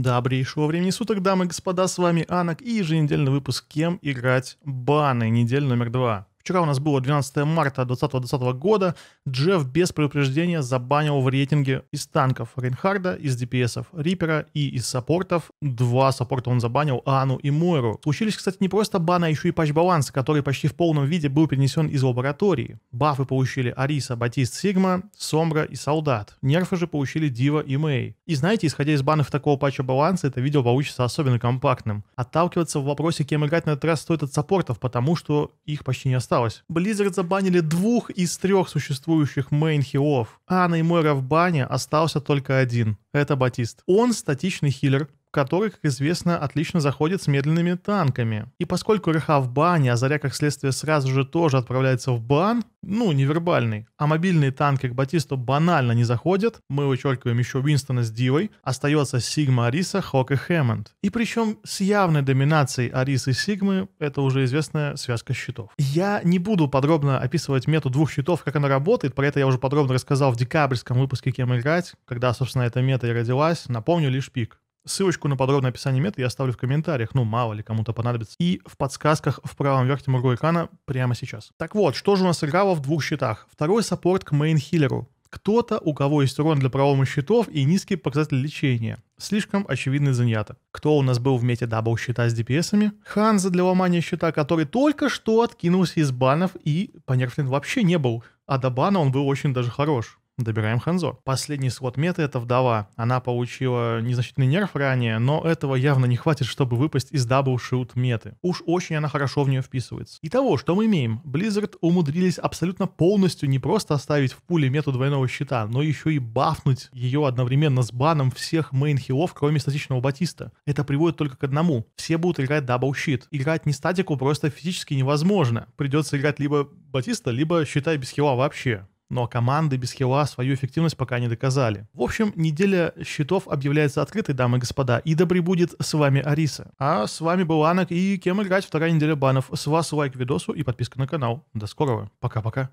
Добрейшего времени суток, дамы и господа, с вами Анок и еженедельный выпуск «Кем играть баны?» Неделя номер два. Вчера у нас было 12 марта 2020 года. Джефф без предупреждения забанил в рейтинге из танков Рейнхарда, из DPS-ов Рипера и из саппортов. Два саппорта он забанил, Ану и Мойру. Случились, кстати, не просто баны, а еще и патч-баланс, который почти в полном виде был перенесен из лаборатории. Бафы получили Ариса, Батист, Сигма, Сомбра и Солдат. Нерфы же получили Дива и Мэй. И знаете, исходя из банов такого патча баланса, это видео получится особенно компактным. Отталкиваться в вопросе, кем играть на этот раз стоит от саппортов, потому что их почти не осталось осталось. Blizzard забанили двух из трех существующих мейн-хилов, а на Неймора в бане остался только один. Это Батист. Он статичный хилер, который, как известно, отлично заходит с медленными танками. И поскольку РХ в бане, а Заря как следствие сразу же тоже отправляется в бан, ну, невербальный, а мобильные танки к Батисту банально не заходят, мы вычеркиваем еще Винстона с Дивой, остается Сигма, Ариса, Хок и Хэммонд. И причем с явной доминацией Арисы и Сигмы это уже известная связка щитов. Я не буду подробно описывать мету двух щитов, как она работает, про это я уже подробно рассказал в декабрьском выпуске «Кем играть», когда, собственно, эта мета и родилась, напомню лишь пик. Ссылочку на подробное описание меты я оставлю в комментариях, ну мало ли кому-то понадобится. И в подсказках в правом верхнем углу экрана прямо сейчас. Так вот, что же у нас играло в двух щитах? Второй саппорт к мейнхиллеру. Кто-то, у кого есть урон для пролома щитов и низкий показатель лечения. Слишком очевидный занята. Кто у нас был в мете дабл щита с DPS-ами? Ханза для ломания щита, который только что откинулся из банов и по нерфлин вообще не был. А до бана он был очень даже хорош. Добираем Ханзо. Последний слот меты — это вдова. Она получила незначительный нерв ранее, но этого явно не хватит, чтобы выпасть из дабл-шут меты. Уж очень она хорошо в нее вписывается. Итого, что мы имеем? Blizzard умудрились абсолютно полностью не просто оставить в пуле мету двойного щита, но еще и бафнуть ее одновременно с баном всех мейн-хилов, кроме статичного Батиста. Это приводит только к одному. Все будут играть дабл-щит. Играть не статику просто физически невозможно. Придется играть либо Батиста, либо, считай, без хила вообще но команды без хила свою эффективность пока не доказали. В общем, неделя счетов объявляется открытой, дамы и господа, и да прибудет с вами Ариса. А с вами был Анок и кем играть вторая неделя банов. С вас лайк видосу и подписка на канал. До скорого. Пока-пока.